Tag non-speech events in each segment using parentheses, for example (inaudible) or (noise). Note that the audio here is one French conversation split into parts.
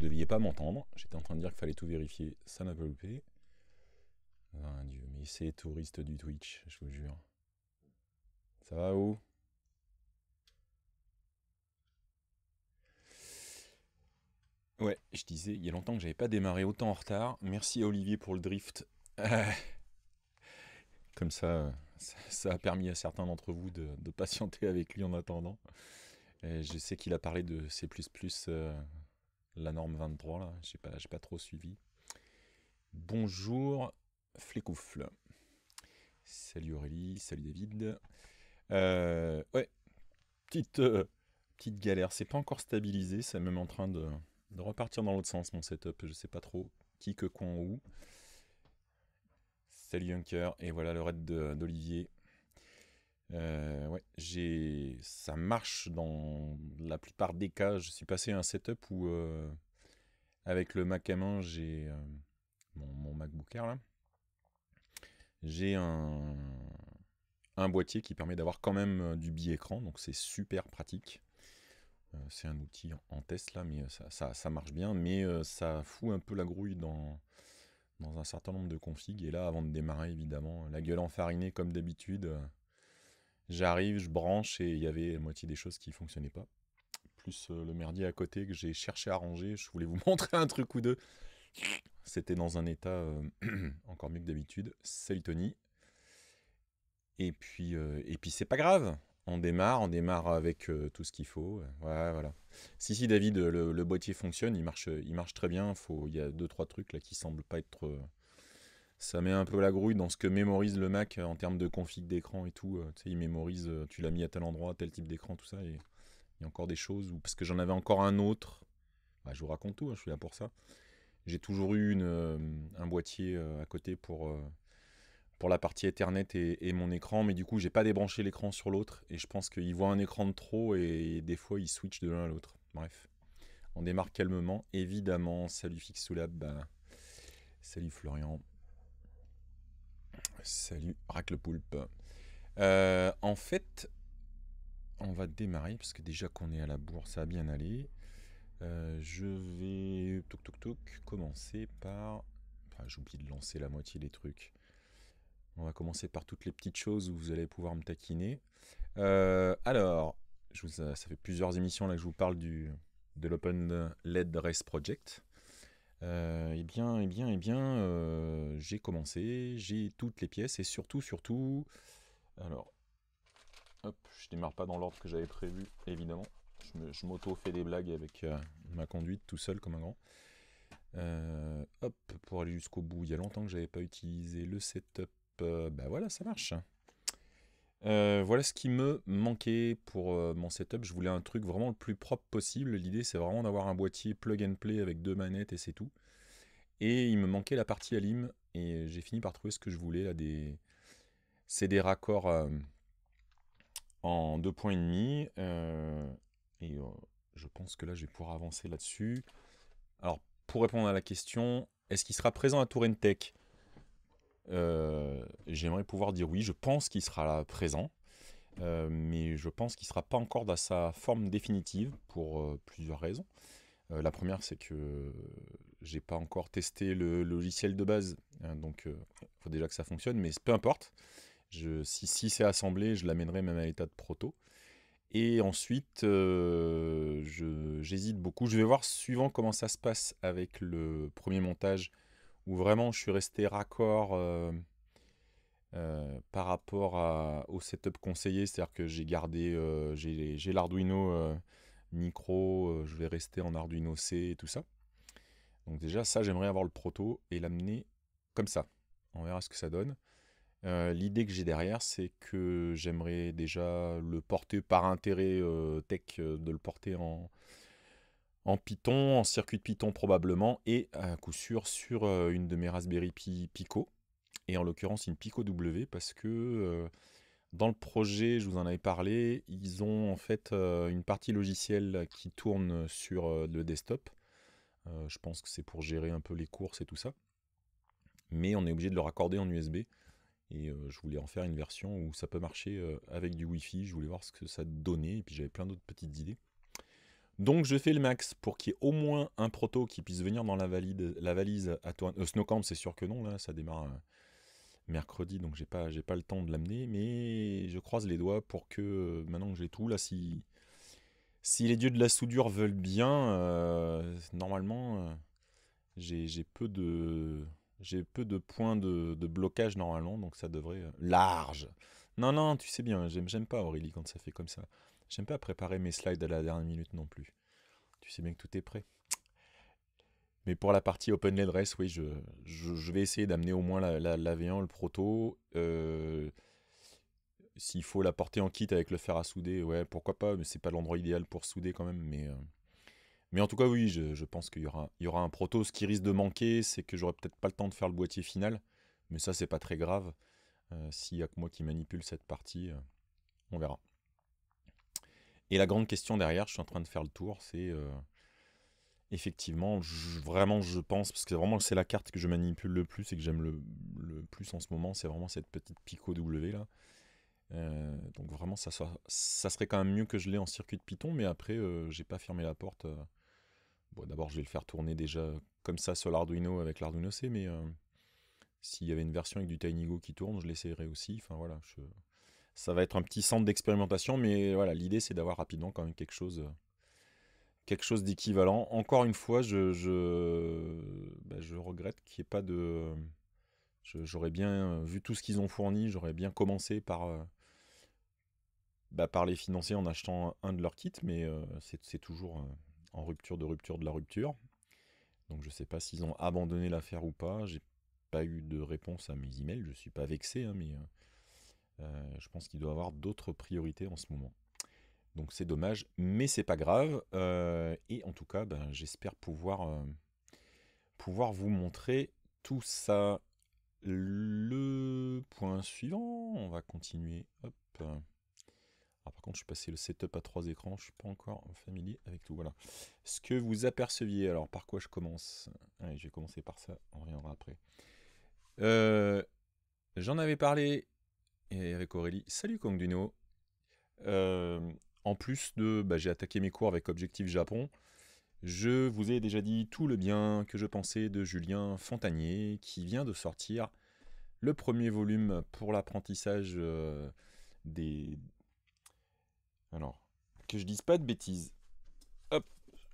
deviez pas m'entendre. J'étais en train de dire qu'il fallait tout vérifier, ça m'a pas loupé. Oh, Dieu, mais c'est touriste du Twitch, je vous jure. Ça va où Ouais, je disais, il y a longtemps que j'avais pas démarré autant en retard. Merci à Olivier pour le drift. (laughs) Comme ça, ça a permis à certains d'entre vous de, patienter avec lui en attendant. je sais qu'il a parlé de C++ euh, la norme 23, là, j'ai pas, pas trop suivi. Bonjour Flécoufle. Salut Aurélie, salut David. Euh, ouais, petite, euh, petite galère, c'est pas encore stabilisé, c'est même en train de, repartir dans l'autre sens mon setup, je sais pas trop qui que quand où. Salut Junker, et voilà le raid d'Olivier. Euh, ouais, ça marche dans la plupart des cas. Je suis passé à un setup où, euh, avec le Mac à 1 j'ai euh, mon, MacBook Air là. J'ai un, boîtier qui permet d'avoir quand même du bi-écran, donc c'est super pratique. C'est un outil en, test là, mais ça, marche bien, mais ça fout un peu la grouille dans, dans un certain nombre de configs. Et là, avant de démarrer, évidemment, la gueule enfarinée comme d'habitude, J'arrive, je branche et il y avait la moitié des choses qui fonctionnaient pas. Plus le merdier à côté que j'ai cherché à ranger. Je voulais vous (laughs) montrer un truc ou deux. C'était dans un état (clears throat) encore mieux que d'habitude. Salut Tony. Et puis, et puis c'est pas grave. On démarre, on démarre avec tout ce qu'il faut. voilà. Si, si, David, le, boîtier fonctionne, il marche, il marche très bien. il y a deux, trois trucs là qui semblent pas être ça met un peu la grouille dans ce que mémorise le Mac euh, en termes de config d'écran et tout. Euh, tu sais, il mémorise, euh, tu l'as mis à tel endroit, tel type d'écran, tout ça. Et il y a encore des choses. parce que j'en avais encore un autre. Bah, je vous raconte tout, hein, je suis là pour ça. J'ai toujours eu un boîtier à côté pour, pour la partie Ethernet et, mon écran. Mais du coup, je n'ai pas débranché l'écran sur l'autre. Et je pense qu'il voit un écran de trop et des fois, il switch de l'un à l'autre. Bref, on démarre calmement. Évidemment, salut Fixoulab. Bah, salut Florian. Salut, racle poulpe. Euh, en fait, on va démarrer parce que déjà qu'on est à la bourse, ça a bien allé. Euh, je vais commencer par. j'oublie de lancer la moitié des trucs. On va commencer par toutes les petites choses où vous allez pouvoir me taquiner. Euh, alors, je ça fait plusieurs émissions là que je vous parle du, de l'Open LED Race Project. Euh, eh bien, eh bien, eh bien, euh, j'ai commencé, j'ai toutes les pièces et surtout, surtout, alors, hop, je démarre pas dans l'ordre que j'avais prévu, évidemment. Je m'auto-fais des blagues avec euh, ma conduite tout seul comme un grand. Euh, hop, pour aller jusqu'au bout, il y a longtemps que j'avais pas utilisé le setup. ben voilà, ça marche. Euh, voilà ce qui me manquait pour euh, mon setup. Je voulais un truc vraiment le plus propre possible. L'idée, c'est vraiment d'avoir un boîtier plug and play avec deux manettes et c'est tout. Et il me manquait la partie alim et j'ai fini par trouver ce que je voulais. Là, des... C'est des raccords euh, en deux points et demi. et je pense que là, je vais pouvoir avancer là-dessus. Alors, pour répondre à la question, est-ce qu'il sera présent à Tourentech euh, j'aimerais pouvoir dire oui, je pense qu'il sera présent, euh, mais je pense qu'il ne sera pas encore dans sa forme définitive pour euh, plusieurs raisons. la première, c'est que j'ai pas encore testé le logiciel de base, hein, donc il faut déjà que ça fonctionne, mais peu importe. si c'est assemblé, je l'amènerai même à l'état de proto. Et ensuite, j'hésite beaucoup. Je vais voir suivant comment ça se passe avec le premier montage où vraiment je suis resté raccord euh, euh, par rapport au setup conseillé. C'est-à-dire que j'ai gardé, euh, j'ai l'Arduino micro, je vais rester en Arduino C et tout ça. Donc déjà ça j'aimerais avoir le proto et l'amener comme ça. On verra ce que ça donne. l'idée que j'ai derrière, c'est que j'aimerais déjà le porter par intérêt tech, de le porter en, en Python, en circuit de Python probablement, et à coup sûr sur euh, une de mes Raspberry Pi Pico, et en l'occurrence une Pico W, parce que euh, dans le projet, je vous en avais parlé, ils ont en fait euh, une partie logicielle qui tourne sur le desktop. je pense que c'est pour gérer un peu les courses et tout ça. Mais on est obligé de le raccorder en USB. Et je voulais en faire une version où ça peut marcher avec du Wi-Fi. Je voulais voir ce que ça donnait. Et puis j'avais plein d'autres petites idées. Donc je fais le max pour qu'il y ait au moins un proto qui puisse venir dans la, la valise à toi. Euh, Snowcamp, c'est sûr que non, là, ça démarre euh, mercredi, donc j'ai pas, pas le temps de l'amener, mais je croise les doigts pour que euh, maintenant que j'ai tout, là, si, si les dieux de la soudure veulent bien, normalement, j'ai, peu de. J'ai peu de points de, blocage normalement, donc ça devrait. Large Non, non, tu sais bien, j'aime, j'aime pas Aurélie quand ça fait comme ça. J'aime pas préparer mes slides à la dernière minute non plus. Tu sais bien que tout est prêt. Mais pour la partie Open ledress, oui, je, vais essayer d'amener au moins la, le proto. Euh, s'il faut la porter en kit avec le fer à souder, ouais, pourquoi pas, mais c'est pas l'endroit idéal pour souder quand même. Mais, euh, en tout cas, oui, je, pense qu'il y aura, un proto. Ce qui risque de manquer, c'est que j'aurai peut-être pas le temps de faire le boîtier final. Mais ça, c'est pas très grave. Euh, s'il n'y a que moi qui manipule cette partie, on verra. Et la grande question derrière, je suis en train de faire le tour, c'est euh, effectivement, vraiment, je pense, parce que vraiment, c'est la carte que je manipule le plus et que j'aime le, plus en ce moment, c'est vraiment cette petite Pico W là. Euh, donc vraiment, ça, ça serait quand même mieux que je l'ai en circuit de Python, mais après, euh, j'ai pas fermé la porte. Bon, d'abord, je vais le faire tourner déjà comme ça sur l'Arduino avec l'Arduino C, mais s'il y avait une version avec du TinyGo qui tourne, je l'essayerais aussi. Enfin voilà, je, ça va être un petit centre d'expérimentation, mais voilà, l'idée c'est d'avoir rapidement quand même quelque chose, euh, quelque chose d'équivalent. Encore une fois, je, bah, regrette qu'il n'y ait pas de. J'aurais bien vu tout ce qu'ils ont fourni, j'aurais bien commencé par, euh, bah, les financer en achetant un de leurs kits, mais euh, c'est toujours en rupture de rupture de la rupture. Donc je ne sais pas s'ils ont abandonné l'affaire ou pas. J'ai pas eu de réponse à mes emails, je ne suis pas vexé, hein, mais euh, je pense qu'il doit avoir d'autres priorités en ce moment. Donc c'est dommage, mais c'est pas grave. Euh, et en tout cas, ben, j'espère pouvoir, euh, pouvoir vous montrer tout ça. Le point suivant, on va continuer. Hop. par contre, je suis passé le setup à trois écrans, je suis pas encore familier avec tout. Voilà. Ce que vous aperceviez, alors par quoi je commence je vais commencer par ça, on reviendra après. J'en avais parlé et Aurélie. Salut Kong Duno. Euh, en plus de, bah, j'ai attaqué mes cours avec Objectif Japon. Je vous ai déjà dit tout le bien que je pensais de Julien Fontanier, qui vient de sortir le premier volume pour l'apprentissage euh, des. Alors, que je dise pas de bêtises. Hop,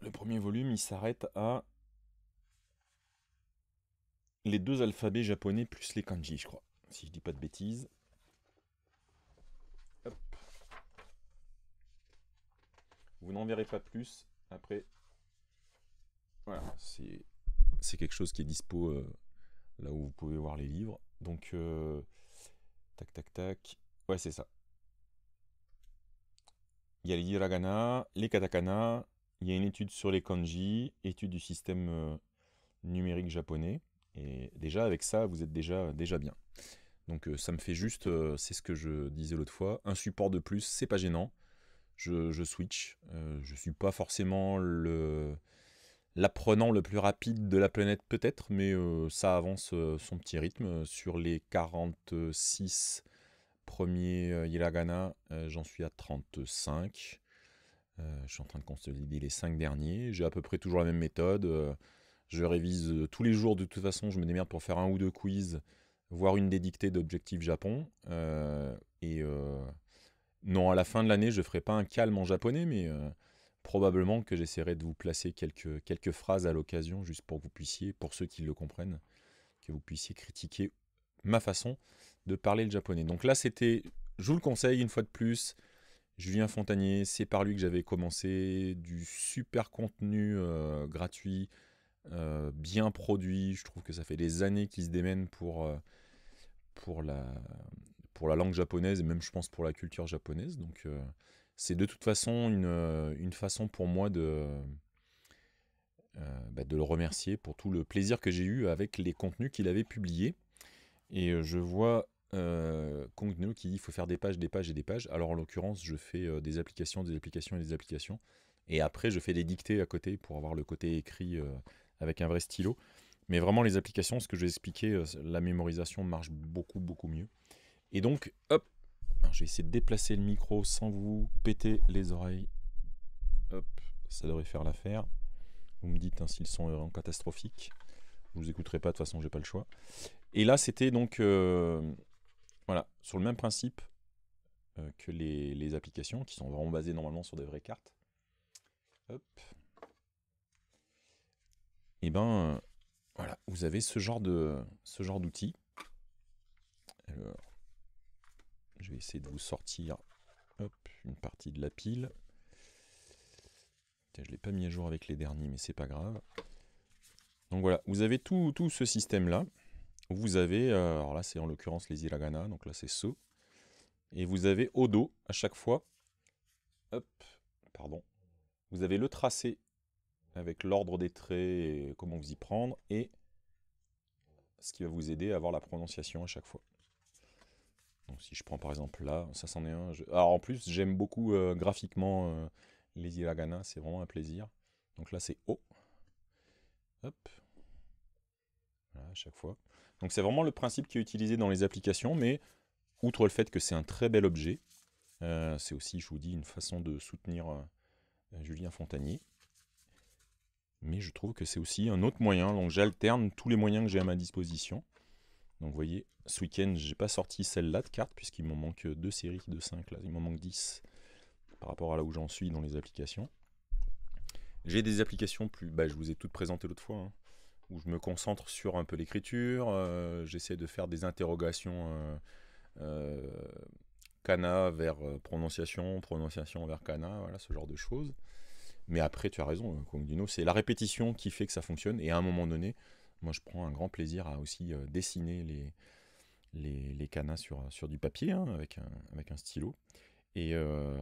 le premier volume, il s'arrête à les deux alphabets japonais plus les kanji, je crois, si je dis pas de bêtises. Vous n'en verrez pas plus. Après, voilà, c'est quelque chose qui est dispo euh, là où vous pouvez voir les livres. Donc, euh, tac, tac, tac. Ouais, c'est ça. Il y a les hiragana, les katakana, il y a une étude sur les kanji, étude du système euh, numérique japonais. Et déjà, avec ça, vous êtes déjà, déjà bien. Donc, ça me fait juste, c'est ce que je disais l'autre fois, un support de plus, c'est pas gênant je, switch. Euh, je suis pas forcément le l'apprenant le plus rapide de la planète peut-être, mais euh, ça avance euh, son petit rythme. Sur les 46 premiers Hiragana, j'en suis à 35. je suis en train de consolider les 5 derniers. J'ai à peu près toujours la même méthode. je révise tous les jours, de toute façon, je me démerde pour faire un ou deux quiz, voire une dédictée d'objectif Japon. et non, à la fin de l'année, je ne ferai pas un calme en japonais, mais euh, probablement que j'essaierai de vous placer quelques, quelques phrases à l'occasion, juste pour que vous puissiez, pour ceux qui le comprennent, que vous puissiez critiquer ma façon de parler le japonais. Donc là, c'était, je vous le conseille une fois de plus, Julien Fontanier, c'est par lui que j'avais commencé du super contenu euh, gratuit, euh, bien produit. Je trouve que ça fait des années qu'il se démène pour, pour la, pour la langue japonaise et même je pense pour la culture japonaise. Donc euh, c'est de toute façon une, euh, une, façon pour moi de, euh, bah, de le remercier pour tout le plaisir que j'ai eu avec les contenus qu'il avait publiés. Et je vois euh, Kongno qui dit il faut faire des pages, des pages et des pages. Alors en l'occurrence je fais des applications, des applications et des applications. Et après je fais des dictées à côté pour avoir le côté écrit avec un vrai stylo. Mais vraiment les applications, ce que je vais expliquer, la mémorisation marche beaucoup beaucoup mieux. Et donc, hop, Alors, je de déplacer le micro sans vous péter les oreilles. Hop, ça devrait faire l'affaire. Vous me dites hein, s'ils sont catastrophiques. Je vous écouterai pas, de toute façon, j'ai pas le choix. Et là, c'était donc, euh, voilà, sur le même principe euh, que les, applications, qui sont vraiment basées normalement sur des vraies cartes. Hop. Et eh ben, euh, voilà, vous avez ce genre de ce genre d'outil. Alors, je vais essayer de vous sortir une partie de la pile. Je ne l'ai pas mis à jour avec les derniers, mais c'est pas grave. Donc voilà, vous avez tout, ce système-là. Vous avez, euh, alors là c'est en l'occurrence les hiragana, donc là c'est ce. Et vous avez au dos, à chaque fois, hop, pardon, vous avez le tracé avec l'ordre des traits et comment vous y prendre, et ce qui va vous aider à avoir la prononciation à chaque fois. Donc si je prends par exemple là, ça c'en est un. Alors en plus, j'aime beaucoup euh, graphiquement euh, les hiragana, c'est vraiment un plaisir. Donc là c'est haut. Hop. Voilà, à chaque fois. Donc c'est vraiment le principe qui est utilisé dans les applications, mais outre le fait que c'est un très bel objet, euh, c'est aussi, je vous dis, une façon de soutenir Julien Fontanier. Mais je trouve que c'est aussi un autre moyen, donc j'alterne tous les moyens que j'ai à ma disposition. Donc vous voyez, ce week-end, j'ai pas sorti celle-là de carte, puisqu'il m'en manque deux séries de 5, là, il m'en manque 10 par rapport à là où j'en suis dans les applications. J'ai des applications plus. Bah, je vous ai toutes présentées l'autre fois, hein, où je me concentre sur un peu l'écriture, euh, j'essaie de faire des interrogations euh, cana euh, vers euh, prononciation, prononciation vers cana, voilà, ce genre de choses. Mais après, tu as raison, Dino, c'est la répétition qui fait que ça fonctionne, et à un moment donné, moi, je prends un grand plaisir à aussi euh, dessiner les, les, canas sur, sur du papier hein, avec, un, avec un stylo. Euh,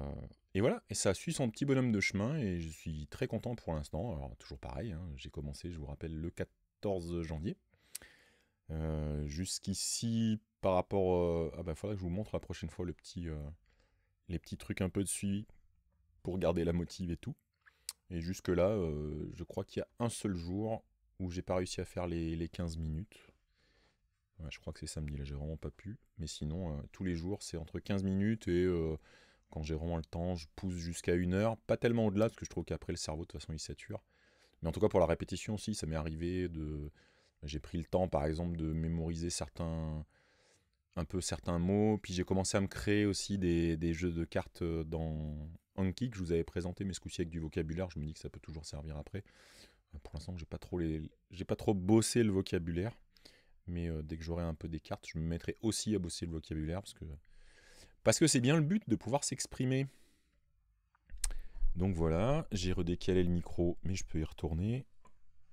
et, voilà, et ça suit son petit bonhomme de chemin et je suis très content pour l'instant. Alors toujours pareil, hein. j'ai commencé, je vous rappelle, le 14 janvier. Euh, jusqu'ici, par rapport... ah bah il faudra que je vous montre la prochaine fois les petits trucs un peu de suivi pour garder la motive et tout. Et jusque là, je crois qu'il y a un seul jour où j'ai pas réussi à faire les, 15 minutes. je crois que c'est samedi, là j'ai vraiment pas pu. Mais sinon, euh, tous les jours, c'est entre 15 minutes et euh, quand j'ai vraiment le temps, je pousse jusqu'à une heure. Pas tellement au-delà, parce que je trouve qu'après le cerveau, de toute façon, il sature. Mais en tout cas, pour la répétition aussi, ça m'est arrivé de. J'ai pris le temps, par exemple, de mémoriser certains. un peu certains mots. Puis j'ai commencé à me créer aussi des, des jeux de cartes euh, dans Anki que je vous avais présenté, mais ce coup-ci avec du vocabulaire, je me dis que ça peut toujours servir après. Pour l'instant, j'ai pas trop j'ai pas trop bossé le vocabulaire, mais euh, dès que j'aurai un peu des cartes, je me mettrai aussi à bosser le vocabulaire parce que parce que c'est bien le but de pouvoir s'exprimer. Donc voilà, j'ai redécalé le micro, mais je peux y retourner.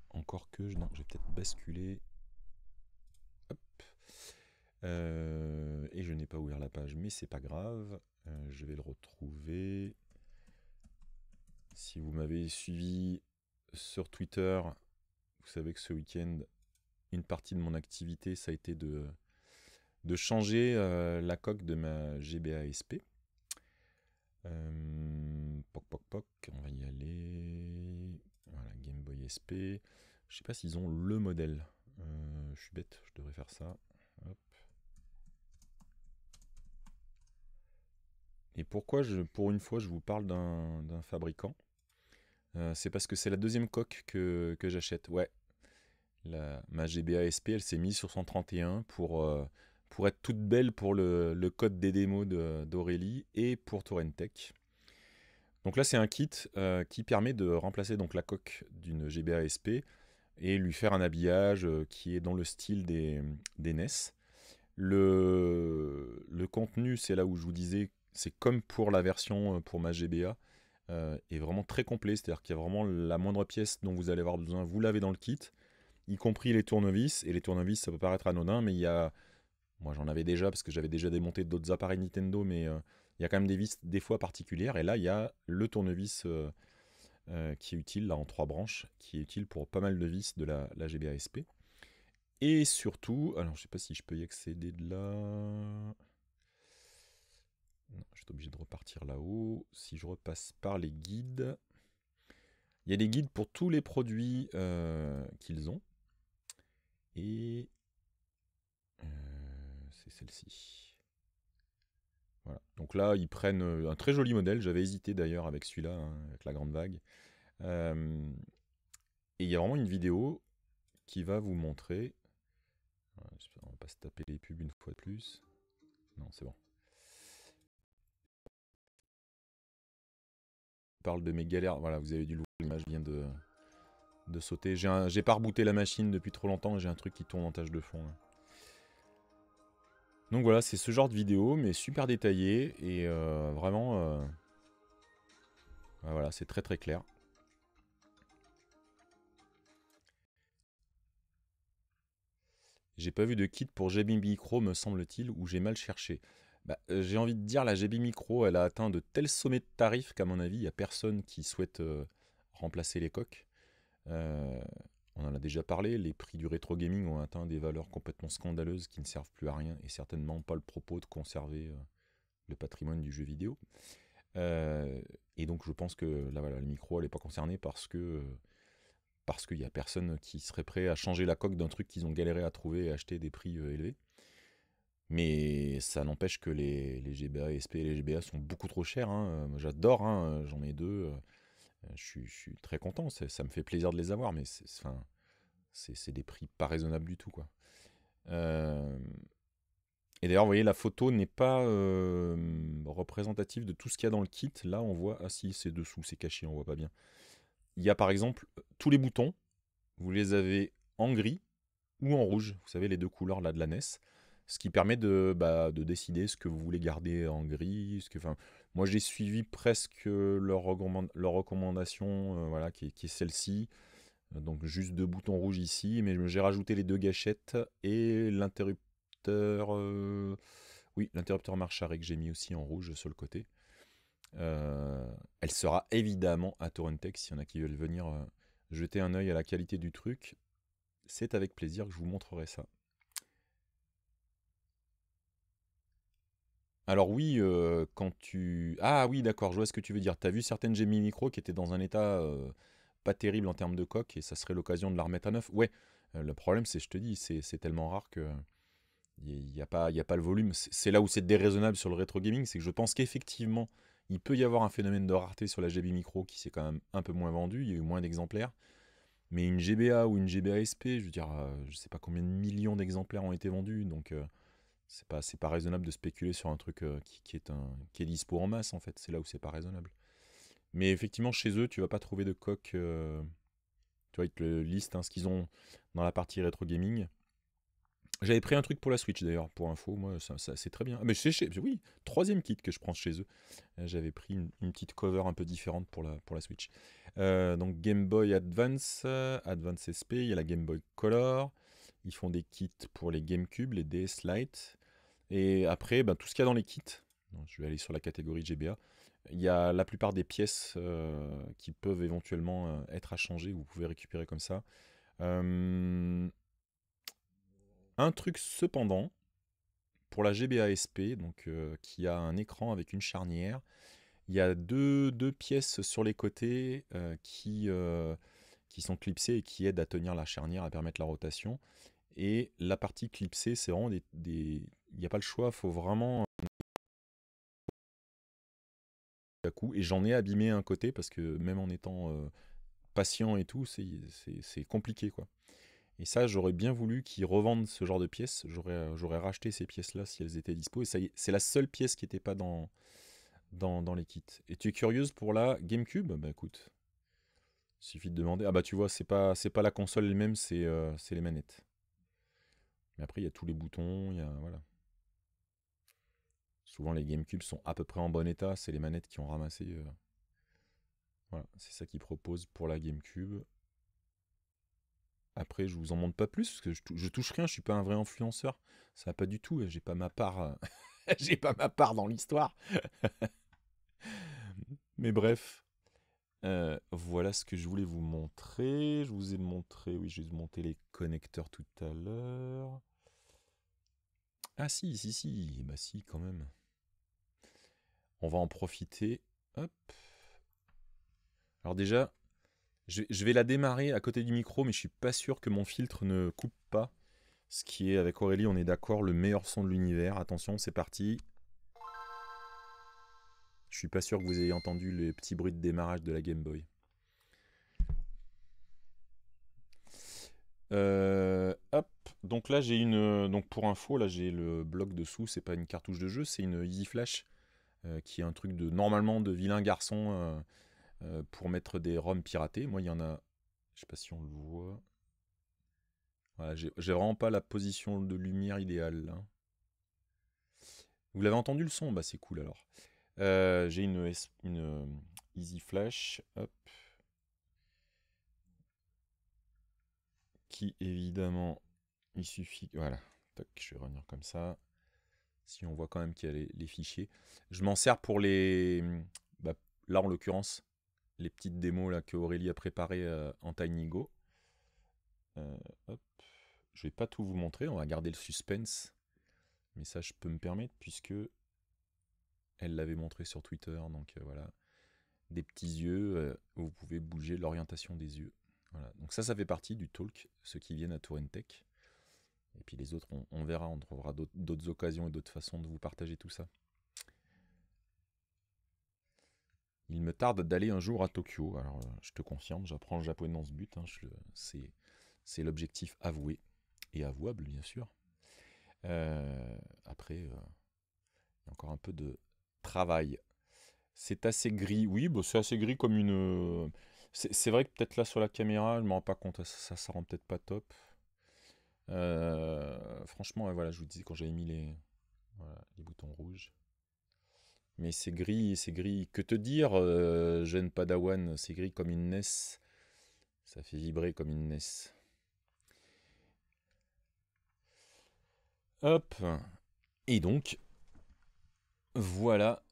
Encore que je, non, j'ai peut-être basculé. Euh, et je n'ai pas ouvert la page, mais c'est pas grave. Euh, je vais le retrouver. Si vous m'avez suivi sur Twitter, vous savez que ce week-end, une partie de mon activité, ça a été de, de changer euh, la coque de ma GBA SP. Euh, poc, poc, poc, on va y aller. Voilà, Game Boy SP. Je ne sais pas s'ils ont le modèle. Euh, je suis bête, je devrais faire ça. Et pourquoi, je, pour une fois, je vous parle d'un fabricant euh, c'est parce que c'est la deuxième coque que, j'achète. Ouais. La, ma GBA SP, elle s'est mise sur 131 pour, euh, pour être toute belle pour le, code des démos d'Aurélie et pour Tech Donc là, c'est un kit euh, qui permet de remplacer donc la coque d'une GBA SP et lui faire un habillage qui est dans le style des, NES. E le, le contenu, c'est là où je vous disais, c'est comme pour la version pour ma GBA euh, est vraiment très complet. C'est-à-dire qu'il y a vraiment la moindre pièce dont vous allez avoir besoin, vous l'avez dans le kit, y compris les tournevis. Et les tournevis, ça peut paraître anodin, mais il y a. Moi, j'en avais déjà parce que j'avais déjà démonté d'autres appareils Nintendo, mais euh, il y a quand même des vis des fois particulières. Et là, il y a le tournevis euh, qui est utile, là en trois branches, qui est utile pour pas mal de vis de la, la GBASP. Et surtout, alors je sais pas si je peux y accéder de là je suis obligé de repartir là-haut. Si je repasse par les guides, il y a des guides pour tous les produits euh, qu'ils ont. Et euh, c'est celle-ci. Voilà. Donc là, ils prennent euh, un très joli modèle. J'avais hésité d'ailleurs avec celui-là, hein, avec la grande vague. et il y a vraiment une vidéo qui va vous montrer. On va pas se taper les pubs une fois de plus. Non, c'est bon. parle de mes galères. Voilà, vous avez dû le l'image vient de, de sauter. J'ai pas rebooté la machine depuis trop longtemps et j'ai un truc qui tourne en tâche de fond. Donc voilà, c'est ce genre de vidéo, mais super détaillé et euh, vraiment... Euh, voilà, c'est très très clair. J'ai pas vu de kit pour jabim Chrome, me semble-t-il, ou j'ai mal cherché. Bah, euh, j'ai envie de dire, la GB Micro, elle a atteint de tels sommets de tarifs qu'à mon avis, il n'y a personne qui souhaite euh, remplacer les coques. Euh, on en a déjà parlé, les prix du rétro gaming ont atteint des valeurs complètement scandaleuses qui ne servent plus à rien et certainement pas le propos de conserver le patrimoine du jeu vidéo. et donc je pense que là, voilà, le micro, elle n'est pas concernée parce que parce qu'il n'y a personne qui serait prêt à changer la coque d'un truc qu'ils ont galéré à trouver et acheter des prix élevés. Mais ça n'empêche que les, les, GBA, SP et les GBA sont beaucoup trop chers. Hein. J'adore, hein, j'en ai deux. Euh, je suis, très content, ça me fait plaisir de les avoir, mais c'est des prix pas raisonnables du tout. Quoi. Euh, et d'ailleurs, vous voyez, la photo n'est pas euh, représentative de tout ce qu'il y a dans le kit. Là, on voit, ah si, c'est dessous, c'est caché, on voit pas bien. Il y a par exemple tous les boutons, vous les avez en gris ou en rouge, vous savez, les deux couleurs là de la NES ce qui permet de, bah, de décider ce que vous voulez garder en gris. moi, j'ai suivi presque leur, recommandation, euh, voilà, qui est, celle-ci. Donc juste deux boutons rouges ici, mais j'ai rajouté les deux gâchettes et l'interrupteur... Euh, oui, l'interrupteur marche arrêt que j'ai mis aussi en rouge sur le côté. Euh, elle sera évidemment à Torrentex. s'il y en a qui veulent venir jeter un œil à la qualité du truc. C'est avec plaisir que je vous montrerai ça. Alors oui, euh, quand tu... Ah oui, d'accord, je vois ce que tu veux dire. Tu as vu certaines Gemini Micro qui étaient dans un état euh, pas terrible en termes de coque et ça serait l'occasion de la remettre à neuf. Ouais, euh, le problème c'est, je te dis, c'est tellement rare que... Il n'y a, a, pas le volume. C'est là où c'est déraisonnable sur le rétro gaming, c'est que je pense qu'effectivement, il peut y avoir un phénomène de rareté sur la GB Micro qui s'est quand même un peu moins vendue, il y a eu moins d'exemplaires. Mais une GBA ou une GBA SP, je veux dire, je ne sais pas combien de millions d'exemplaires ont été vendus, donc c'est pas c'est pas raisonnable de spéculer sur un truc euh, qui, est un qui est dispo en masse en fait c'est là où c'est pas raisonnable mais effectivement chez eux tu vas pas trouver de coque euh, tu vois ils te le listent hein, ce qu'ils ont dans la partie rétro gaming j'avais pris un truc pour la Switch d'ailleurs pour info moi ça, c'est très bien ah, mais c'est chez oui troisième kit que je prends chez eux euh, j'avais pris une, petite cover un peu différente pour la pour la Switch donc Game Boy Advance Advance SP il y a la Game Boy Color ils font des kits pour les GameCube les DS Lite et après, ben, tout ce qu'il y a dans les kits, je vais aller sur la catégorie GBA, il y a la plupart des pièces euh, qui peuvent éventuellement euh, être à changer, vous pouvez récupérer comme ça. Hum, un truc cependant, pour la GBA SP, donc, euh, qui a un écran avec une charnière, il y a deux, pièces sur les côtés qui, qui sont clipsées et qui aident à tenir la charnière, à permettre la rotation. Et la partie clipsée, c'est vraiment des il n'y a pas le choix, faut vraiment euh, Et j'en ai abîmé un côté parce que même en étant euh, patient et tout, c'est compliqué quoi. Et ça, j'aurais bien voulu qu'ils revendent ce genre de pièces. J'aurais euh, racheté ces pièces-là si elles étaient dispo. Et c'est la seule pièce qui n'était pas dans, dans, les kits. Et tu es curieuse pour la GameCube Bah écoute, suffit de demander. Ah bah tu vois, c'est pas, pas la console elle-même, c'est les manettes. Mais après, il y a tous les boutons, il y a... Voilà. Souvent, les GameCube sont à peu près en bon état. C'est les manettes qui ont ramassé. Euh, voilà, c'est ça qu'ils proposent pour la GameCube. Après, je vous en montre pas plus parce que je, touche rien. Je suis pas un vrai influenceur. Ça va pas du tout. J'ai pas ma part. Euh, (laughs) j'ai pas ma part dans l'histoire. (laughs) Mais bref. Euh, voilà ce que je voulais vous montrer. Je vous ai montré, oui, j'ai monté les connecteurs tout à l'heure. Ah si, si, si, bah si, quand même. On va en profiter. Alors déjà, je, vais la démarrer à côté du micro, mais je suis pas sûr que mon filtre ne coupe pas. Ce qui est, avec Aurélie, on est d'accord, le meilleur son de l'univers. Attention, c'est parti. Je suis pas sûr que vous ayez entendu les petits bruits de démarrage de la Game Boy. Euh, hop, donc là j'ai une, donc pour info, là j'ai le bloc dessous, c'est pas une cartouche de jeu, c'est une Easy Flash euh, qui est un truc de normalement de vilain garçon euh, euh, pour mettre des roms piratés. Moi, il y en a. Je sais pas si on le voit. Voilà, j'ai vraiment pas la position de lumière idéale. Vous l'avez entendu le son Bah, c'est cool alors. j'ai une, une, Easy Flash. Hop. Qui évidemment, il suffit. Voilà. je vais revenir comme ça si on voit quand même qu'il y a les, fichiers. Je m'en sers pour les... Mmh, bah, là, en l'occurrence, les petites démos là, que Aurélie a préparées euh, en TinyGo. Euh, hop. Je vais pas tout vous montrer, on va garder le suspense. Mais ça, je peux me permettre puisque elle l'avait montré sur Twitter. Donc euh, voilà, des petits yeux euh, vous pouvez bouger l'orientation des yeux. Voilà. Donc ça, ça fait partie du talk, ceux qui viennent à Tour Tech. Et puis les autres, on, verra, on trouvera d'autres occasions et d'autres façons de vous partager tout ça. Il me tarde d'aller un jour à Tokyo. Alors, euh, je te confirme, j'apprends le japonais dans ce but. Hein, c'est l'objectif avoué et avouable, bien sûr. Euh, après, euh, il y a encore un peu de travail. C'est assez gris. Oui, bah, c'est assez gris comme une. C'est vrai que peut-être là sur la caméra, je ne me rends pas compte, ça ne rend peut-être pas top. Euh, franchement, voilà, je vous disais quand j'avais mis les, les boutons rouges. Mais c'est gris, c'est gris. Que te dire, euh, jeune Padawan, c'est gris comme une NES. Ça fait vibrer comme une NES. Hop. Et donc, voilà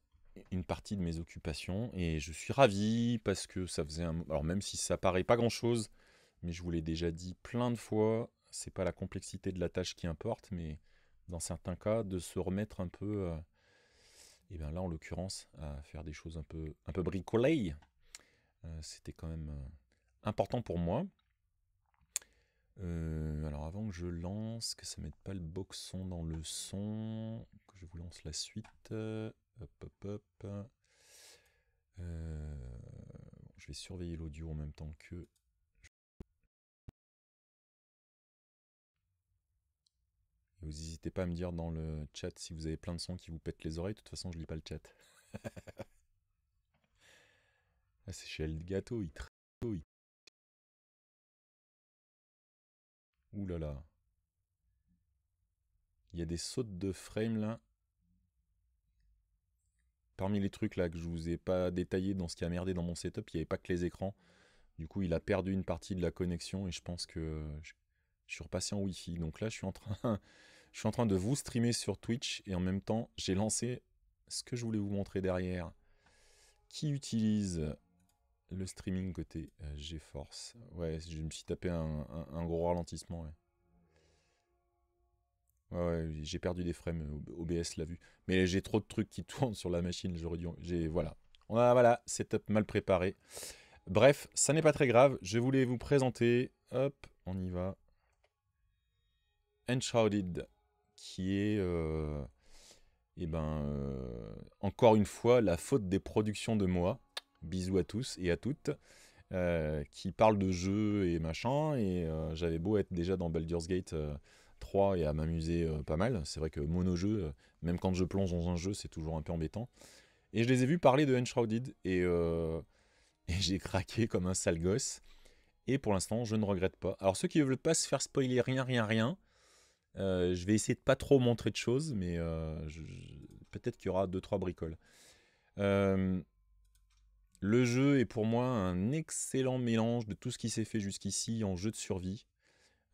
une partie de mes occupations. Et je suis ravi parce que ça faisait un... Alors même si ça paraît pas grand-chose, mais je vous l'ai déjà dit plein de fois, c'est pas la complexité de la tâche qui importe, mais dans certains cas, de se remettre un peu, et euh, eh bien là en l'occurrence, à faire des choses un peu, un peu bricolées. Euh, c'était quand même euh, important pour moi. alors avant que je lance, que ça mette pas le boxon dans le son, que je vous lance la suite. Hop, hop, hop. je vais surveiller l'audio en même temps que vous n'hésitez pas à me dire dans le chat si vous avez plein de sons qui vous pètent les oreilles. De toute façon, je ne lis pas le chat. (laughs) Ah, c'est chez le gâteau, il traite. Ouh là là. Il y a des sautes de frame là. Parmi les trucs là que je vous ai pas détaillé dans ce qui a merdé dans mon setup, il n'y avait pas que les écrans. Du coup, il a perdu une partie de la connexion et je pense que je, je suis repassé en Wi-Fi. Donc là, je suis en train, je suis en train de vous streamer sur Twitch et en même temps, j'ai lancé ce que je voulais vous montrer derrière. Qui utilise le streaming côté euh, GeForce Ouais, je me suis tapé un, gros ralentissement. Ouais. Ouais, j'ai perdu des frames, OBS l'a vu. Mais j'ai trop de trucs qui (laughs) tournent sur la machine, j'aurais dû... voilà. On a, voilà, setup mal préparé. Bref, ça n'est pas très grave, je voulais vous présenter... Hop, on y va. Enshrouded qui est euh, eh ben, euh, encore une fois la faute des productions de moi. Bisous à tous et à toutes. Euh, qui parle de jeux et machin. Et j'avais beau être déjà dans Baldur's Gate 3 et à m'amuser pas mal. C'est vrai que mono-jeu, même quand je plonge dans un jeu, c'est toujours un peu embêtant. Et je les ai vus parler de Enshrouded et, (laughs) et j'ai craqué comme un sale gosse. Et pour l'instant, je ne regrette pas. Alors ceux qui ne veulent pas se faire spoiler rien, rien, rien, euh, je vais essayer de pas trop montrer de choses, mais euh, peut-être qu'il y aura 2-3 bricoles. Euh, le jeu est pour moi un excellent mélange de tout ce qui s'est fait jusqu'ici en jeu de survie,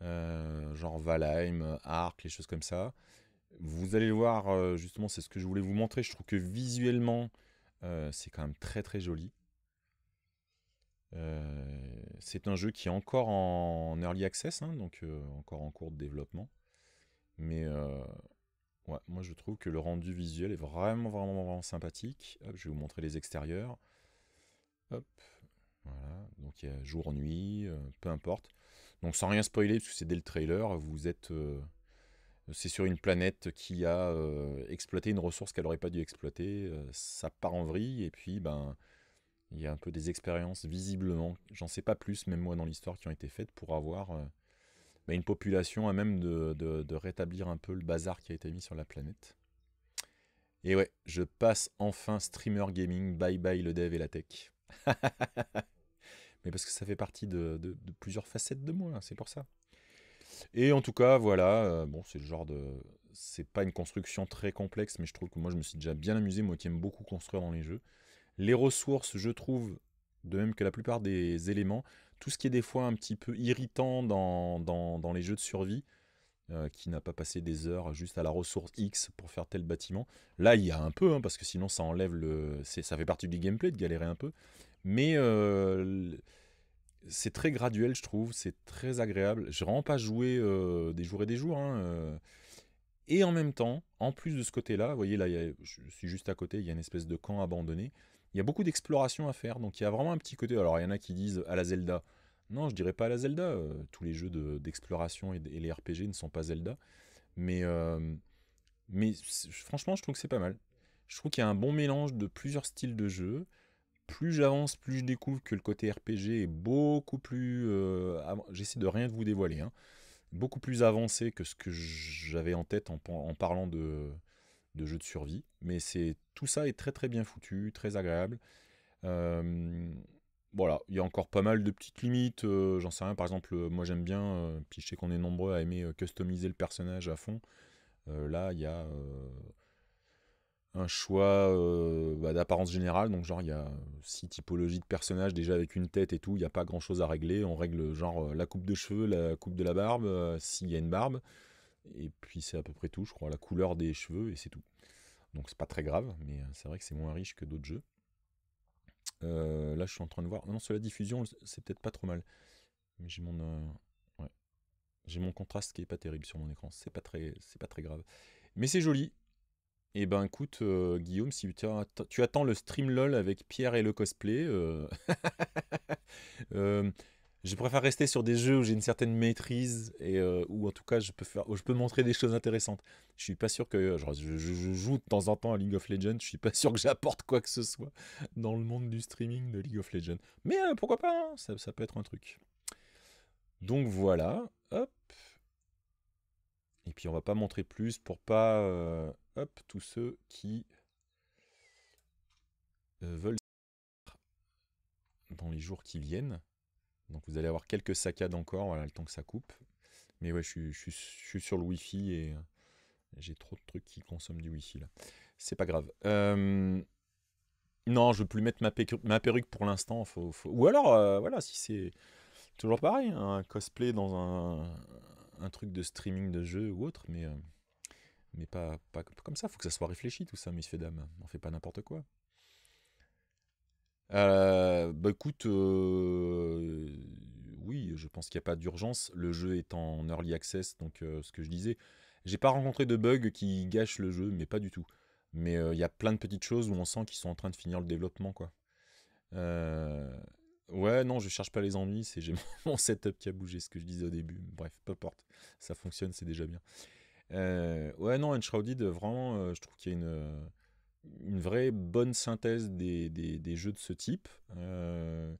genre Valheim, Ark, les choses comme ça. Vous allez le voir, justement, c'est ce que je voulais vous montrer. Je trouve que visuellement, c'est quand même très très joli. c'est un jeu qui est encore en early access, hein, donc encore en cours de développement. Mais euh, moi je trouve que le rendu visuel est vraiment, vraiment, vraiment sympathique. je vais vous montrer les extérieurs. Hop, voilà. Donc il y a jour, nuit, euh, peu importe. Donc sans rien spoiler, parce que c'est dès le trailer, vous êtes. Euh, c'est sur une planète qui a exploité une ressource qu'elle n'aurait pas dû exploiter. ça part en vrille, et puis ben. Il y a un peu des expériences, visiblement, j'en sais pas plus, même moi dans l'histoire, qui ont été faites pour avoir une population à même de, rétablir un peu le bazar qui a été mis sur la planète. Et ouais, je passe enfin streamer gaming, bye bye le dev et la tech. (laughs) Mais parce que ça fait partie de, plusieurs facettes de moi, hein, c'est pour ça. Et en tout cas, voilà, euh, bon, c'est le genre de. C'est pas une construction très complexe, mais je trouve que moi, je me suis déjà bien amusé, moi qui aime beaucoup construire dans les jeux. Les ressources, je trouve, de même que la plupart des éléments, tout ce qui est des fois un petit peu irritant dans, les jeux de survie, euh, qui n'a pas passé des heures juste à la ressource X pour faire tel bâtiment. Là, il y a un peu, hein, parce que sinon ça enlève le... Ça fait partie du gameplay de galérer un peu. Mais euh, c'est très graduel, je trouve. C'est très agréable. Je n'ai vraiment pas jouer euh, des jours et des jours. Hein, et en même temps, en plus de ce côté-là, vous voyez là, je suis juste à côté, il y a une espèce de camp abandonné. Il y a beaucoup d'exploration à faire, donc il y a vraiment un petit côté. Alors il y en a qui disent à la Zelda. Non, je dirais pas à la Zelda. Euh, tous les jeux d'exploration et, les RPG ne sont pas Zelda. Mais, euh, franchement, je trouve que c'est pas mal. Je trouve qu'il y a un bon mélange de plusieurs styles de jeu. Plus j'avance, plus je découvre que le côté RPG est beaucoup plus. Euh, j'essaie de rien de vous dévoiler. Hein, beaucoup plus avancé que ce que j'avais en tête en parlant de, de jeu de survie. Mais c'est tout ça est très très bien foutu, très agréable. Euh, voilà, il y a encore pas mal de petites limites. Euh, j'en sais rien. Par exemple, euh, moi j'aime bien, puis je sais qu'on est nombreux à aimer customiser le personnage à fond. là, il y a un choix bah, d'apparence générale. Donc, genre, il y a six typologies de personnages déjà avec une tête et tout. Il n'y a pas grand chose à régler. On règle, genre, la coupe de cheveux, la coupe de la barbe, s'il y a une barbe. Et puis c'est à peu près tout, je crois, la couleur des cheveux et c'est tout. Donc c'est pas très grave, mais euh, c'est vrai que c'est moins riche que d'autres jeux. Euh, là, je suis en train de voir. Non, sur la diffusion, c'est peut-être pas trop mal. j'ai mon, euh, j'ai mon contraste qui est pas terrible sur mon écran. C'est pas très, c'est pas très grave. Mais c'est joli. Et eh ben écoute, Guillaume, si tu, attends le stream LOL avec Pierre et le cosplay, (laughs) je préfère rester sur des jeux où j'ai une certaine maîtrise et euh, où en tout cas je peux faire, je peux montrer des choses intéressantes. Je suis pas sûr que je, joue de temps en temps à League of Legends. Je suis pas sûr que j'apporte quoi que ce soit dans le monde du streaming de League of Legends. Mais euh, pourquoi pas hein, ça, peut être un truc. Donc voilà, hop. Et puis on va pas montrer plus pour pas euh, hop tous ceux qui veulent dans les jours qui viennent. Donc vous allez avoir quelques saccades encore, voilà, le temps que ça coupe. Mais ouais, je suis, sur le Wi-Fi et euh, j'ai trop de trucs qui consomment du Wi-Fi là. C'est pas grave. Euh, non, je veux plus mettre ma, perruque pour l'instant. Ou alors, euh, voilà, si c'est toujours pareil, hein, un cosplay dans un, truc de streaming de jeu ou autre, mais, mais pas, comme ça. il Faut que ça soit réfléchi tout ça, Miss dames. On fait pas n'importe quoi. Euh, bah écoute, euh, oui, je pense qu'il n'y a pas d'urgence. Le jeu est en early access, donc euh, ce que je disais, j'ai pas rencontré de bugs qui gâchent le jeu, mais pas du tout. Mais il y a plein de petites choses où on sent qu'ils sont en train de finir le développement, quoi. Ouais, non, je cherche pas les ennuis, c'est (laughs) mon setup qui a bougé, ce que je disais au début. Bref, peu importe, ça fonctionne, c'est déjà bien. ouais, non, Unshrouded, vraiment, je trouve qu'il y a une une vraie bonne synthèse des, des, jeux de ce type. Euh,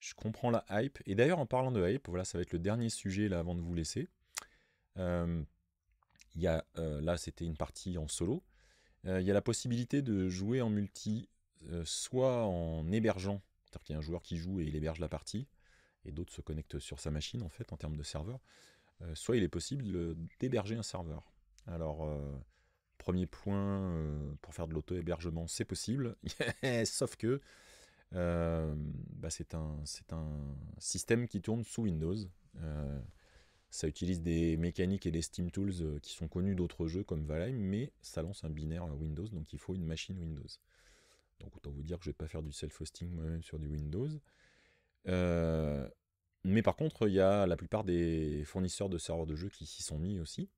je comprends la hype. Et d'ailleurs, en parlant de hype, voilà, ça va être le dernier sujet là avant de vous laisser. Euh, y a, euh, là, c'était une partie en solo. Euh, il y a la possibilité de jouer en multi, soit en hébergeant, c'est-à-dire qu'il y a un joueur qui joue et il héberge la partie, et d'autres se connectent sur sa machine en fait en termes de serveur. soit il est possible d'héberger un serveur. Alors, Premier point, euh, pour faire de l'auto-hébergement, c'est possible, (laughs) sauf que euh, bah, c'est un, système qui tourne sous Windows. Euh, ça utilise des mécaniques et des Steam Tools qui sont connus d'autres jeux comme Valheim, mais ça lance un binaire Windows, donc il faut une machine Windows. Donc autant vous dire que je ne vais pas faire du self-hosting moi-même sur du Windows. mais par contre, il y a la plupart des fournisseurs de serveurs de jeux qui s'y sont mis aussi.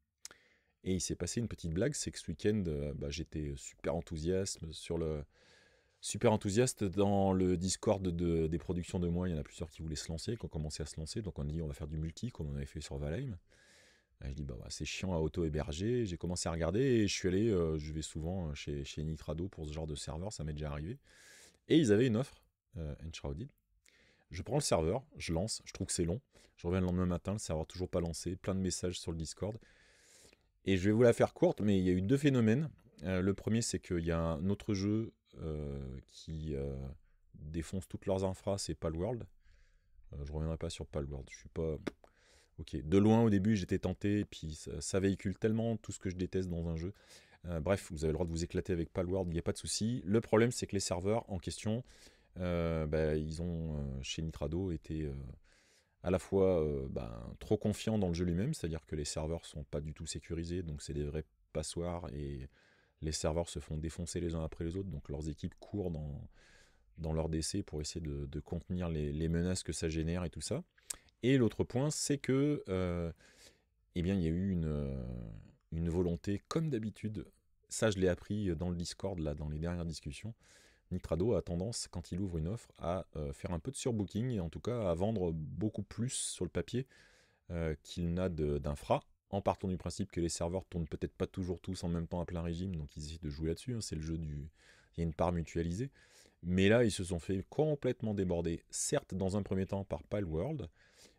Et il s'est passé une petite blague, c'est que ce week-end, euh, bah, j'étais super enthousiaste sur le super enthousiaste dans le Discord des productions de moi. Il y en a plusieurs qui voulaient se lancer, qui ont commencé à se lancer. Donc on a dit on va faire du multi comme on avait fait sur Valheim. je dis bah, c'est chiant à auto-héberger. J'ai commencé à regarder et je suis allé, euh, je vais souvent chez, Nitrado pour ce genre de serveur, ça m'est déjà arrivé. Et ils avaient une offre, euh, Je prends le serveur, je lance, je trouve que c'est long. Je reviens le lendemain matin, le serveur toujours pas lancé, plein de messages sur le Discord. Et je vais vous la faire courte, mais il y a eu deux phénomènes. Euh, le premier, c'est qu'il y a un autre jeu euh, qui euh, défonce toutes leurs infras, c'est Palworld. je ne reviendrai pas sur Palworld, je suis pas... Ok, de loin au début j'étais tenté, et puis ça, véhicule tellement tout ce que je déteste dans un jeu. bref, vous avez le droit de vous éclater avec Palworld, il n'y a pas de souci. Le problème c'est que les serveurs en question, bah, ils ont chez Nitrado été à la fois euh, ben, trop confiant dans le jeu lui-même, c'est-à-dire que les serveurs sont pas du tout sécurisés, donc c'est des vrais passoires et les serveurs se font défoncer les uns après les autres, donc leurs équipes courent dans, leur décès pour essayer de, contenir les, menaces que ça génère et tout ça. Et l'autre point, c'est que euh, eh bien, il y a eu une, une volonté, comme d'habitude, ça je l'ai appris dans le Discord, là, dans les dernières discussions, Nitrado a tendance, quand il ouvre une offre, à euh, faire un peu de surbooking et en tout cas à vendre beaucoup plus sur le papier euh, qu'il n'a d'infra. En partant du principe que les serveurs tournent peut-être pas toujours tous en même temps à plein régime, donc ils essaient de jouer là-dessus. Hein, c'est le jeu du. Il y a une part mutualisée. Mais là, ils se sont fait complètement déborder, certes dans un premier temps par World,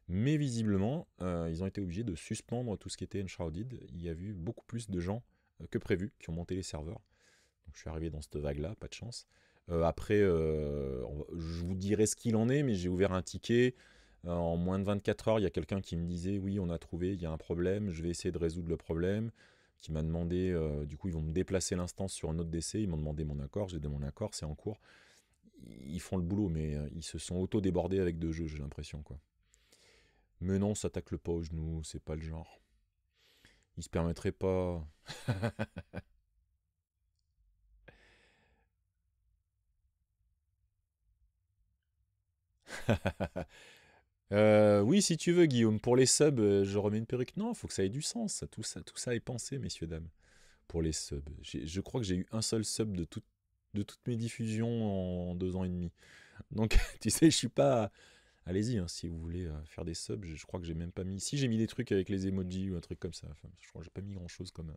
mais visiblement, euh, ils ont été obligés de suspendre tout ce qui était Enshrouded. Il y a eu beaucoup plus de gens que prévu qui ont monté les serveurs. je suis arrivé dans cette vague-là, pas de chance. Euh, après, euh, je vous dirai ce qu'il en est, mais j'ai ouvert un ticket. Euh, en moins de 24 heures, il y a quelqu'un qui me disait Oui, on a trouvé, il y a un problème, je vais essayer de résoudre le problème. Qui m'a demandé, du coup, ils vont me déplacer l'instance sur un autre décès. Ils m'ont demandé mon accord, j'ai donné mon accord, c'est en cours. Ils font le boulot, mais ils se sont auto-débordés avec deux jeux, j'ai l'impression. quoi. Mais non, ça tacle pas au genou, c'est pas le genre. Ils se permettraient pas. (laughs) (laughs) Euh, oui, si tu veux, Guillaume, pour les subs, euh, je remets une perruque. Non, il faut que ça ait du sens. Tout ça, tout ça est pensé, messieurs, dames. Pour les subs. Je crois que j'ai eu un seul sub de, toutes mes diffusions en deux ans et demi. Donc, (laughs) tu sais, je suis pas. Allez-y, hein, si vous voulez euh, faire des subs, je, crois que j'ai même pas mis. Si j'ai mis des trucs avec les emojis ou un truc comme ça, je crois que j'ai pas mis grand chose comme,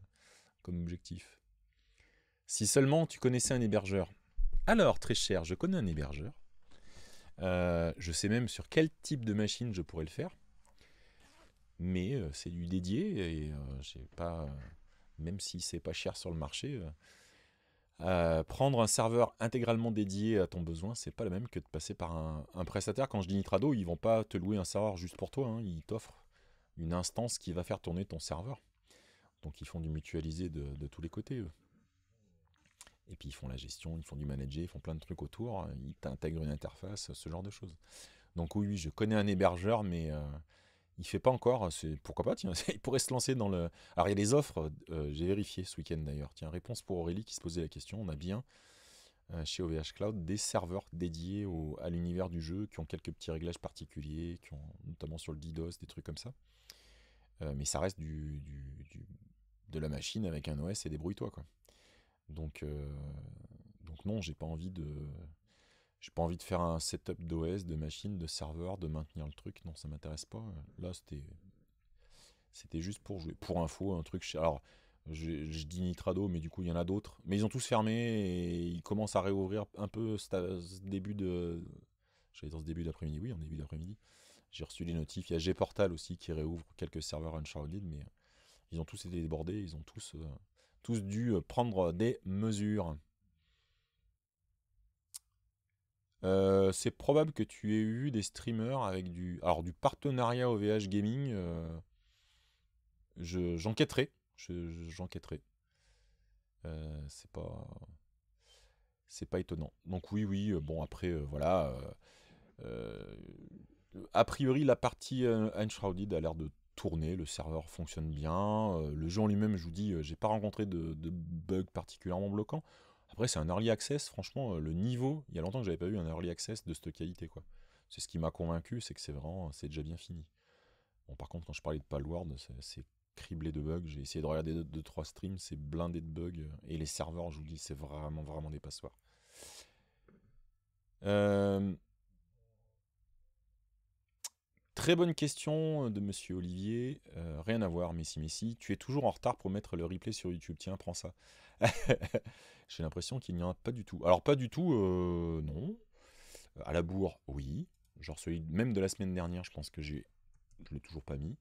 comme objectif. Si seulement tu connaissais un hébergeur. Alors, très cher, je connais un hébergeur euh, je sais même sur quel type de machine je pourrais le faire. Mais euh, c'est du dédié et euh, pas, même si c'est pas cher sur le marché, prendre un serveur intégralement dédié à ton besoin, c'est pas le même que de passer par un, prestataire. Quand je dis Nitrado, ils vont pas te louer un serveur juste pour toi, hein. ils t'offrent une instance qui va faire tourner ton serveur. Donc ils font du mutualisé de, de tous les côtés. Et puis ils font la gestion, ils font du manager, ils font plein de trucs autour, hein. ils t'intègrent une interface, ce genre de choses. Donc oui, je connais un hébergeur, mais euh, il fait pas encore. Pourquoi pas (laughs) il pourrait se lancer dans le. Alors il y a des offres. Euh, j'ai vérifié ce week-end d'ailleurs. Tiens, réponse pour Aurélie qui se posait la question. On a bien euh, chez OVH Cloud des serveurs dédiés à l'univers du jeu qui ont quelques petits réglages particuliers, qui ont notamment sur le DDoS des trucs comme ça. mais ça reste du, du, du, de la machine avec un OS et débrouille-toi quoi. Donc, euh, donc non, j'ai pas envie de, j'ai pas envie de faire un setup d'OS, de machine, de serveur, de maintenir le truc. Non, ça m'intéresse pas. Là, c'était, c'était juste pour jouer. Pour info, un truc. Alors, je, dis Nitrado, mais du coup, il y en a d'autres. Mais ils ont tous fermé et ils commencent à réouvrir un peu ce début de. J'allais dire ce début d'après-midi. Oui, en début d'après-midi. J'ai reçu les notifs. Il y a Gportal aussi qui réouvre quelques serveurs Uncharted. mais ils ont tous été débordés. Ils ont tous. Euh, tous dû euh, prendre des mesures. Euh, c'est probable que tu aies eu des streamers avec du, alors du partenariat OVH Gaming. Euh, j'enquêterai, je, j'enquêterai. c'est pas, c'est pas étonnant. Donc oui, oui. Bon après, voilà. a priori, la partie unshrouded a l'air de tourner, le serveur fonctionne bien, euh, le jeu en lui-même, je vous dis, euh, j'ai pas rencontré de, bugs bug particulièrement bloquant. Après, c'est un early access, franchement, euh, le niveau, il y a longtemps que j'avais pas eu un early access de cette qualité, quoi. C'est ce qui m'a convaincu, c'est que c'est vraiment, c'est déjà bien fini. Bon, par contre, quand je parlais de Palworld, c'est criblé de bugs. J'ai essayé de regarder 2 trois streams, c'est blindé de bugs. Et les serveurs, je vous dis, c'est vraiment, vraiment des passoires. Très bonne question euh, de Monsieur Olivier. Euh, rien à voir, Messi, Messi. Tu es toujours en retard pour mettre le replay sur YouTube. Tiens, prends ça. (laughs) J'ai l'impression qu'il n'y en a pas du tout. Alors, pas du tout, euh, non. À la bourre, oui. Genre celui même de la semaine dernière, je pense que j'ai. Je l'ai toujours pas mis.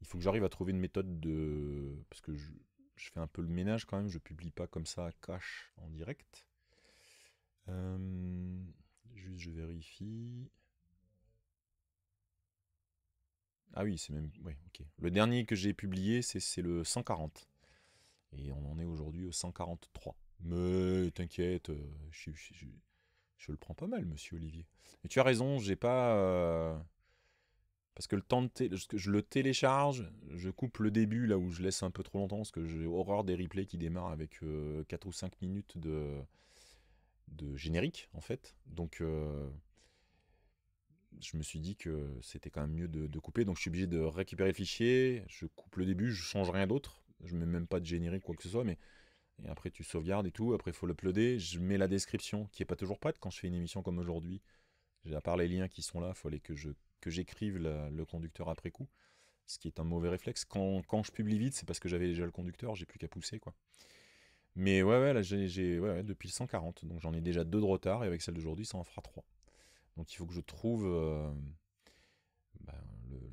Il faut que j'arrive à trouver une méthode de. Parce que je, fais un peu le ménage quand même, je publie pas comme ça cache en direct. Juste, je vérifie. Ah oui, c'est même. Oui, ok. Le dernier que j'ai publié, c'est le 140. Et on en est aujourd'hui au 143. Mais t'inquiète, euh, je, je, le prends pas mal, monsieur Olivier. Mais tu as raison, j'ai pas. Euh, parce que le temps de je le télécharge, je coupe le début là où je laisse un peu trop longtemps, parce que j'ai horreur des replays qui démarrent avec 4 euh, ou 5 minutes de, de générique, en fait. Donc je me suis dit que c'était quand même mieux de, couper. Donc je suis obligé de récupérer le fichier, je coupe le début, je change rien d'autre. Je mets même pas de générique, quoi que ce soit, mais et après tu sauvegardes et tout. Après il faut l'uploader. Je mets la description qui est pas toujours prête quand je fais une émission comme aujourd'hui. À part les liens qui sont là, il fallait que que j'écrive le conducteur après coup, ce qui est un mauvais réflexe. Quand, je publie vite, c'est parce que j'avais déjà le conducteur, j'ai plus qu'à pousser quoi. Mais ouais, ouais, là, j'ai, depuis le 140, donc j'en ai déjà deux de retard, et avec celle d'aujourd'hui, ça en fera trois. Donc il faut que je trouve euh, ben,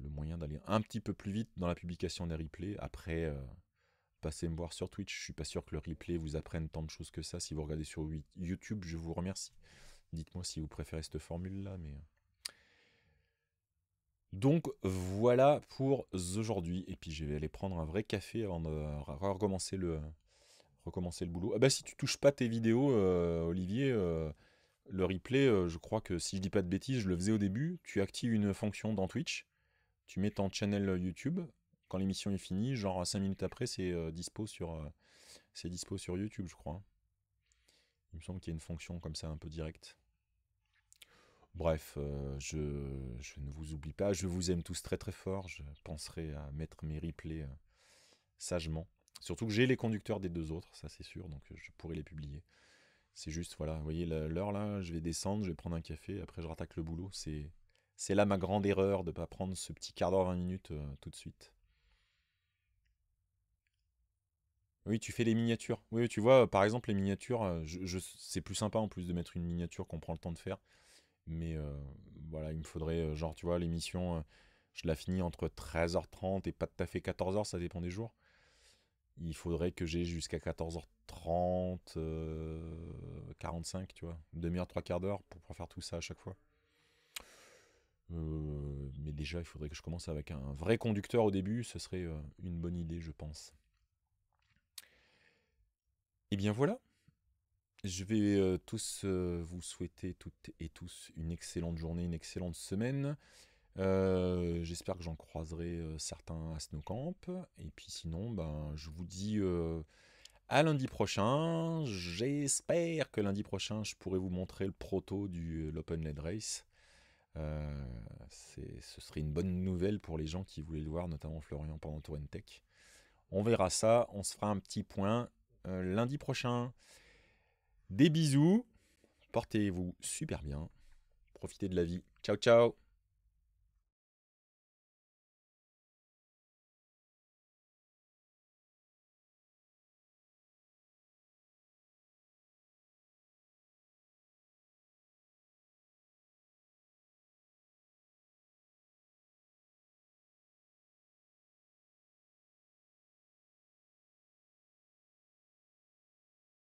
le, moyen d'aller un petit peu plus vite dans la publication des replays. Après, euh, passez me voir sur Twitch. Je ne suis pas sûr que le replay vous apprenne tant de choses que ça. Si vous regardez sur YouTube, je vous remercie. Dites-moi si vous préférez cette formule-là, mais... Euh. Donc voilà pour aujourd'hui. Et puis je vais aller prendre un vrai café avant de recommencer le, recommencer le boulot. Ah bah si tu touches pas tes vidéos, Olivier, le replay, euh, je crois que si je dis pas de bêtises, je le faisais au début. Tu actives une fonction dans Twitch, tu mets ton channel euh, YouTube. Quand l'émission est finie, genre 5 minutes après, c'est euh, dispo, sur, dispo sur YouTube, je crois. Il me semble qu'il y a une fonction comme ça un peu directe. Bref, je, je, ne vous oublie pas, je vous aime tous très très fort, je penserai à mettre mes replays sagement. Surtout que j'ai les conducteurs des deux autres, ça c'est sûr, donc je pourrais les publier. C'est juste, voilà, vous voyez l'heure là, je vais descendre, je vais prendre un café, après je rattaque le boulot. C'est, c'est là ma grande erreur de ne pas prendre ce petit quart d'heure, 20 minutes euh, tout de suite. Oui, tu fais les miniatures. Oui, tu vois, euh, par exemple, les miniatures, euh, je, c'est plus sympa en plus de mettre une miniature qu'on prend le temps de faire. Mais voilà, il me faudrait, genre, tu vois, l'émission, je la finis entre 13h30 et pas tout à fait 14h, ça dépend des jours. Il faudrait que j'ai jusqu'à 14h30 30, 45, euh, tu vois. demi-heure, trois quarts d'heure pour pouvoir faire tout ça à chaque fois. Euh, mais déjà, il faudrait que je commence avec un vrai conducteur au début. Ce serait euh, une bonne idée, je pense. Et eh bien voilà. Je vais tous vous souhaiter toutes et tous une excellente journée, une excellente semaine. j'espère que j'en croiserai certains à Snowcamp. Et puis sinon, ben, je vous dis a lundi prochain. J'espère que lundi prochain, je pourrai vous montrer le proto euh, de l'Open LED Race. Euh, ce serait une bonne nouvelle pour les gens qui voulaient le voir, notamment Florian pendant On verra ça, on se fera un petit point euh, lundi prochain. Des bisous, portez-vous super bien, profitez de la vie. Ciao ciao